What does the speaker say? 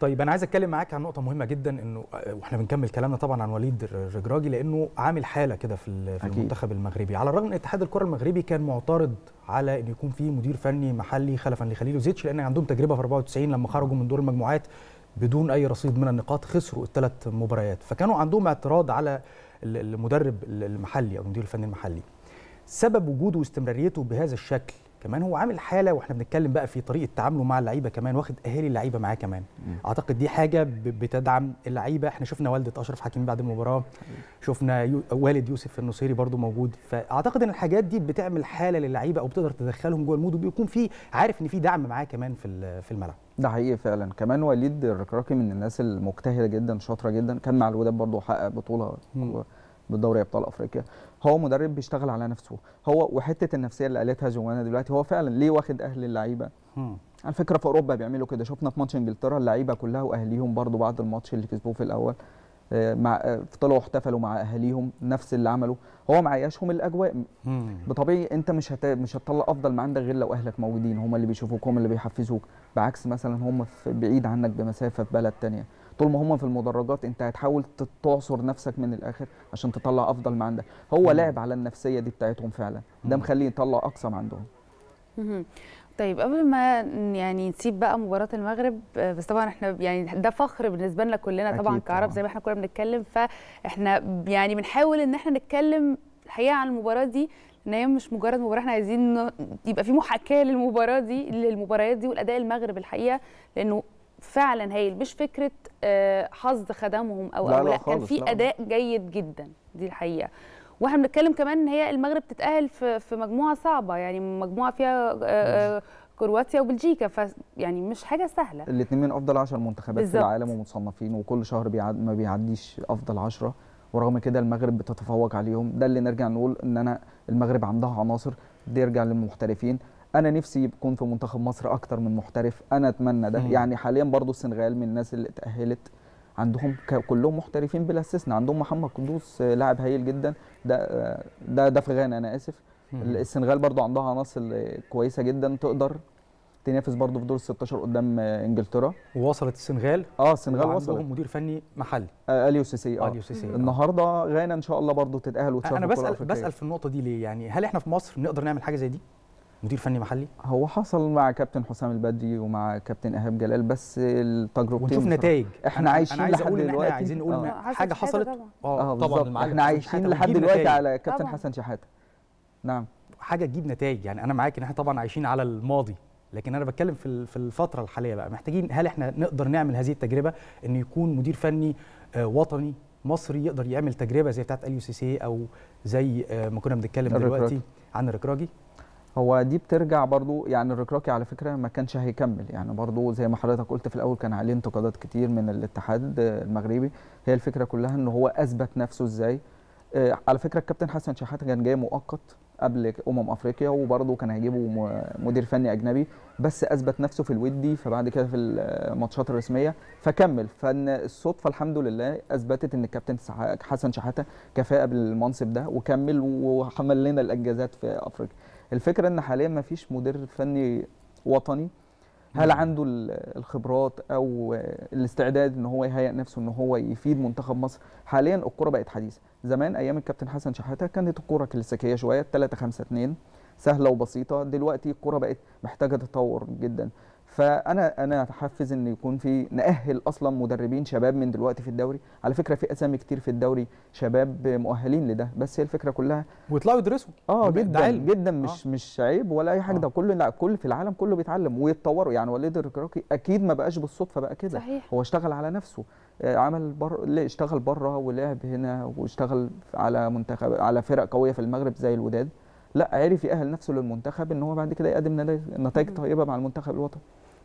طيب انا عايز اتكلم معاك عن نقطه مهمه جدا انه آه، واحنا بنكمل كلامنا طبعا عن وليد الرجراجي لانه عامل حاله كده في في المنتخب المغربي على الرغم ان اتحاد الكره المغربي كان معترض على ان يكون في مدير فني محلي خلفا لخليل وزيتش لان عندهم تجربه في 94 لما خرجوا من دور المجموعات بدون اي رصيد من النقاط خسروا الثلاث مباريات فكانوا عندهم اعتراض على المدرب المحلي او المدير الفني المحلي سبب وجوده واستمراريته بهذا الشكل كمان هو عامل حاله واحنا بنتكلم بقى في طريقه تعامله مع اللعيبه كمان واخد اهالي اللعيبه معاه كمان م. اعتقد دي حاجه بتدعم اللعيبه احنا شفنا والده اشرف حكيمي بعد المباراه شفنا يو... والد يوسف النصيري برده موجود فاعتقد ان الحاجات دي بتعمل حاله للعيبه او بتقدر تدخلهم جوه المود وبيكون في عارف ان في دعم معاه كمان في في الملعب ده حقيقي فعلا كمان وليد الركراكي من الناس المجتهده جدا شاطره جدا كان مع الوداد برده حقق بطوله م. بالدوري ابطال افريقيا هو مدرب بيشتغل على نفسه هو وحته النفسيه اللي قالتها جوانا دلوقتي هو فعلا ليه واخد اهل اللعيبه على فكره في اوروبا بيعملوا كده شفنا في ماتش انجلترا اللعيبه كلها واهليهم برضو بعد الماتش اللي كسبوه في الاول آه، مع طلعوا آه، احتفلوا مع اهاليهم نفس اللي عمله هو معيشهم الاجواء بطبيعي انت مش هت... مش هتطلع افضل ما عندك غير لو اهلك موجودين هم اللي بيشوفوك هم اللي بيحفزوك بعكس مثلا هم في بعيد عنك بمسافه في بلد ثانيه طول ما هم في المدرجات انت هتحاول تعصر نفسك من الاخر عشان تطلع افضل ما عندك هو لعب على النفسيه دي بتاعتهم فعلا ده مخليه يطلع اقصى ما عندهم طيب قبل ما يعني نسيب بقى مباراه المغرب آه، بس طبعا احنا يعني ده فخر بالنسبه لنا كلنا طبعا كعرب زي ما احنا كنا بنتكلم فاحنا يعني بنحاول ان احنا نتكلم الحقيقه عن المباراه دي ان هي مش مجرد مباراه احنا عايزين يبقى في محاكاه للمباراه دي للمباريات دي والاداء المغرب الحقيقه لانه فعلا هايل مش فكره آه، حظ خدمهم او لا, أو لا, لا كان في اداء جيد جدا دي الحقيقه واحنا بنتكلم كمان ان هي المغرب تتاهل في في مجموعه صعبه يعني مجموعه فيها آه، آه، كرواتيا وبلجيكا ف يعني مش حاجه سهله الاثنين من افضل 10 منتخبات بالزبط. في العالم ومتصنفين وكل شهر بيعد ما بيعديش افضل 10 ورغم كده المغرب بتتفوق عليهم ده اللي نرجع نقول ان انا المغرب عندها عناصر دي يرجع للمحترفين انا نفسي يكون في منتخب مصر اكتر من محترف انا اتمنى ده مم. يعني حاليا برضو السنغال من الناس اللي اتاهلت عندهم كلهم محترفين بلا استثناء عندهم محمد قدوس لاعب هايل جدا ده ده ده في غانا انا اسف مم. السنغال برضو عندها عناصر كويسه جدا تقدر تنافس برضو في دور ال 16 قدام انجلترا ووصلت السنغال اه السنغال وصلت عندهم مدير فني محلي آه اليو سيسي آه. اه اليو سيسي آه. النهارده غانا ان شاء الله برضو تتاهل وتشارك انا بسال بسال في النقطه دي ليه يعني هل احنا في مصر نقدر نعمل حاجه زي دي مدير فني محلي؟ هو حصل مع كابتن حسام البدري ومع كابتن ايهاب جلال بس التجربتين ونشوف نتائج احنا أنا عايشين أنا لحد دلوقتي عايزين نقول آه. حاجه حصلت آه،, اه طبعا احنا عايشين لحد دلوقتي على كابتن حسن شحاته نعم حاجه تجيب نتائج يعني انا معاك ان احنا طبعا عايشين على الماضي لكن انا بتكلم في في الفتره الحاليه بقى محتاجين هل احنا نقدر نعمل هذه التجربه ان يكون مدير فني آه، وطني مصري يقدر يعمل تجربه زي بتاعه اليو سي سي او زي ما كنا بنتكلم دلوقتي عن الركراجي هو دي بترجع برضو يعني الركراكي على فكره ما كانش هيكمل يعني برضو زي ما حضرتك قلت في الاول كان عليه انتقادات كتير من الاتحاد المغربي هي الفكره كلها ان هو اثبت نفسه ازاي آه، على فكره الكابتن حسن شحاته كان جاي مؤقت قبل امم افريقيا وبرضه كان هيجيبه مدير فني اجنبي بس اثبت نفسه في الودي فبعد كده في الماتشات الرسميه فكمل فان الصدفه الحمد لله اثبتت ان الكابتن حسن شحاته كفاءه بالمنصب ده وكمل وحمل لنا الانجازات في افريقيا الفكره ان حاليا ما فيش مدير فني وطني هل عنده الخبرات او الاستعداد ان هو يهيئ نفسه ان هو يفيد منتخب مصر حاليا الكره بقت حديثه زمان ايام الكابتن حسن شحاته كانت الكره كلاسيكيه شويه 3 5 2 سهله وبسيطه دلوقتي الكره بقت محتاجه تطور جدا فانا انا اتحفز ان يكون في ناهل اصلا مدربين شباب من دلوقتي في الدوري على فكره في اسامي كتير في الدوري شباب مؤهلين لده بس هي الفكره كلها ويطلعوا يدرسوا اه جدا جدا مش آه. مش عيب ولا اي حاجه آه. ده كله لا كل في العالم كله بيتعلم ويتطوروا يعني وليد الكراكي اكيد ما بقاش بالصدفه بقى كده هو اشتغل على نفسه آه، عمل بر... اشتغل بره ولعب هنا واشتغل على منتخب على فرق قويه في المغرب زي الوداد لا عرف يأهل نفسه للمنتخب ان هو بعد كده يقدم نتائج طيبه مع المنتخب الوطني